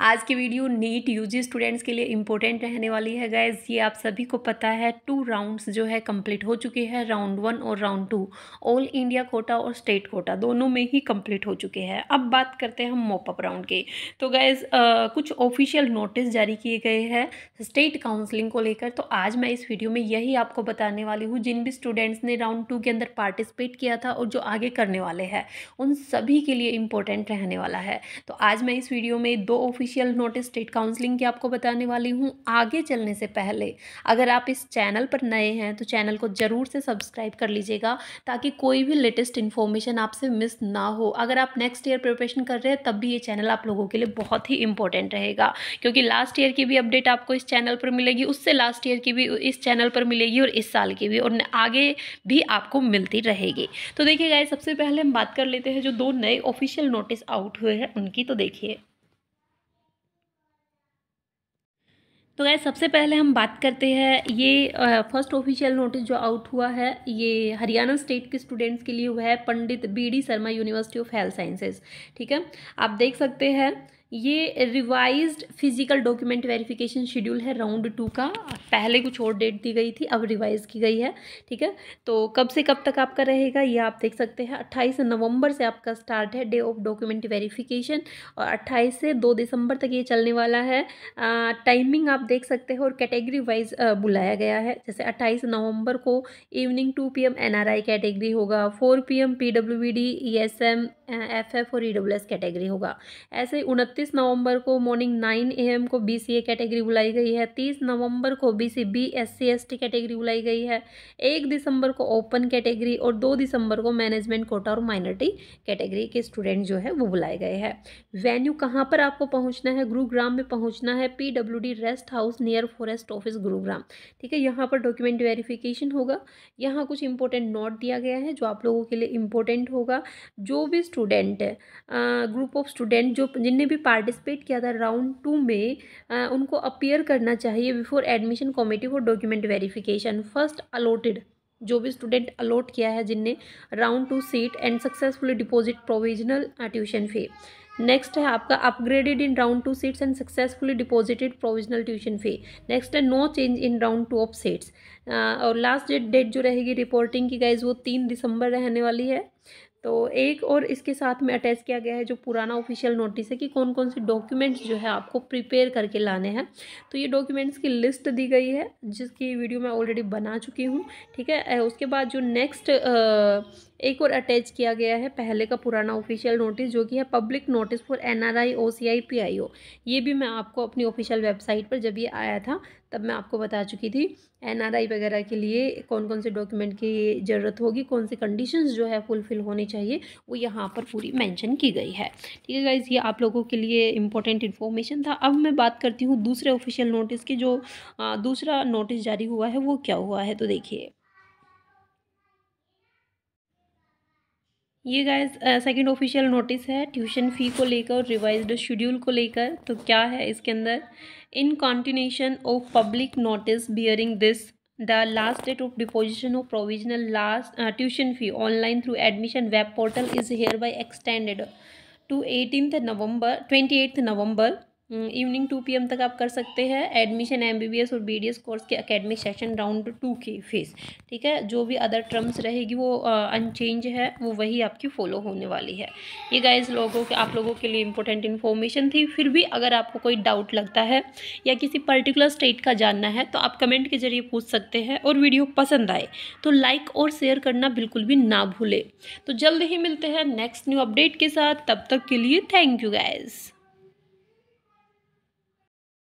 आज की video NEET UG students के लिए इम्पोर्टेंट रहने वाली है गैस ये आप सभी को पता है टू राउंड्स जो है कंप्लीट हो चुके हैं राउंड वन और round two all India quota और स्टेट कोटा दोनों में ही कंप्लीट हो चुके हैं अब बात करते हैं हम मॉपअप राउंड के तो गैस कुछ ऑफिशियल नोटिस जारी किए गए हैं स्टेट काउंसलिंग को लेकर तो आज मैं इस वीडियो में यही आपको बताने वाली हूँ जिन भी स्टूडेंट्स ने राउंड टू के अंदर पार्टिसिपेट किया था और जो आगे करने वाले हैं उन सभी के लिए इम्पोर्टेंट रहने वाला है तो आज मैं इस वीडियो में दो ऑफिशियल नोटिस स्टेट काउंसलिंग की आपको बताने वाली हूँ आगे चलने से पहले अगर आप इस चैनल पर नए हैं तो चैनल को ज़रूर से सब्सक्राइब कर लीजिएगा ताकि कोई भी लेटेस्ट इन्फॉर्मेशन आपसे मिस ना हो अगर आप नेक्स्ट ईयर प्रिपरेशन कर रहे हैं तब भी ये चैनल आप लोगों के लिए बहुत ही इंपॉर्टेंट रहेगा क्योंकि लास्ट ईयर की भी अपडेट आपको इस चैनल पर मिलेगी उससे लास्ट ईयर की भी इस चैनल पर मिलेगी और इस साल की भी और आगे भी आपको मिलती रहेगी तो देखिए गाइस सबसे पहले हम बात कर लेते हैं जो दो नए ऑफिशियल नोटिस आउट हुए हैं उनकी तो देखिए तो गैस सबसे पहले हम बात करते हैं ये फर्स्ट ऑफिशियल नोटिस जो आउट हुआ है ये हरियाणा स्टेट के स्टूडेंट्स के लिए हुआ है Pandit B D Sharma university of health sciences ठीक है आप देख सकते हैं ये revised physical document verification schedule है राउंड टू का पहले कुछ और डेट दी गई थी अब रिवाइज की गई है ठीक है तो कब से कब तक आपका रहेगा ये आप देख सकते हैं 28 नवंबर से आपका स्टार्ट है डे ऑफ डॉक्यूमेंट वेरिफिकेशन और 28 से 2 दिसंबर तक ये चलने वाला है टाइमिंग आप देख सकते हैं और कैटेगरी वाइज बुलाया गया है जैसे अट्ठाईस नवम्बर को evening two P M category होगा four P M P W D E S M F F और ई डब्ल्यू एस कैटेगरी होगा ऐसे उनतीस नवंबर को मॉर्निंग नाइन ए एम को बी सी ए कैटेगरी बुलाई गई है तीस नवंबर को B C B S C S T category बुलाई गई है एक दिसंबर को ओपन कैटेगरी और दो दिसंबर को मैनेजमेंट कोटा और माइनॉरिटी कैटेगरी के स्टूडेंट जो है वो बुलाए गए हैं वेन्यू कहाँ पर आपको पहुँचना है गुरुग्राम में पहुँचना है P W D rest house near forest office Gurugram ठीक है यहाँ पर डॉक्यूमेंट वेरिफिकेशन होगा यहाँ कुछ इंपॉर्टेंट नोट दिया गया है जो आप लोगों के लिए इंपॉर्टेंट होगा जो भी स्टूडेंट ग्रुप ऑफ स्टूडेंट जो जिनने भी पार्टिसिपेट किया था राउंड टू में आ, उनको अपियर करना चाहिए before admission committee for document verification first allotted जो भी स्टूडेंट अलॉट किया है जिनने round two seat and successfully deposit provisional tuition fee next है आपका upgraded in round two seats and successfully deposited provisional tuition fee next है no change in round two of seats और last date date जो रहेगी reporting की guys वो तीन दिसंबर रहने वाली है तो एक और इसके साथ में अटैच किया गया है जो पुराना ऑफिशियल नोटिस है कि कौन कौन से डॉक्यूमेंट्स जो है आपको प्रिपेयर करके लाने हैं तो ये डॉक्यूमेंट्स की लिस्ट दी गई है जिसकी वीडियो मैं ऑलरेडी बना चुकी हूँ ठीक है उसके बाद जो नेक्स्ट एक और अटैच किया गया है पहले का पुराना ऑफिशियल नोटिस जो कि है public notice for N R I O C I P I O ये भी मैं आपको अपनी ऑफिशियल वेबसाइट पर जब ये आया था तब मैं आपको बता चुकी थी एन आर आई वगैरह के लिए कौन कौन से डॉक्यूमेंट की ज़रूरत होगी कौन सी कंडीशंस जो है फुलफ़िल होनी चाहिए वो यहाँ पर पूरी मेंशन की गई है ठीक है गाइज़ ये आप लोगों के लिए इंपॉर्टेंट इन्फॉर्मेशन था अब मैं बात करती हूँ दूसरे ऑफिशियल नोटिस की जो आ, दूसरा नोटिस जारी हुआ है वो क्या हुआ है तो देखिए ये गाइस सेकंड ऑफिशियल नोटिस है ट्यूशन फ़ी को लेकर और रिवाइज्ड शेड्यूल को लेकर तो क्या है इसके अंदर in continuation of public notice bearing this the last date of deposition of provisional last uh, tuition fee online through admission web portal is hereby extended to 18th november 28th november evening two P तक आप कर सकते हैं admission M और B course के academic session round two की fees ठीक है जो भी अदर टर्म्स रहेगी वो अनचेंज है वो वही आपकी फॉलो होने वाली है ये गाइज लोगों के आप लोगों के लिए इंपॉर्टेंट इन्फॉर्मेशन थी फिर भी अगर आपको कोई डाउट लगता है या किसी पर्टिकुलर स्टेट का जानना है तो आप कमेंट के जरिए पूछ सकते हैं और वीडियो पसंद आए तो लाइक और शेयर करना बिल्कुल भी ना भूले तो जल्द ही मिलते हैं नेक्स्ट न्यू अपडेट के साथ तब तक के लिए थैंक यू गाइज़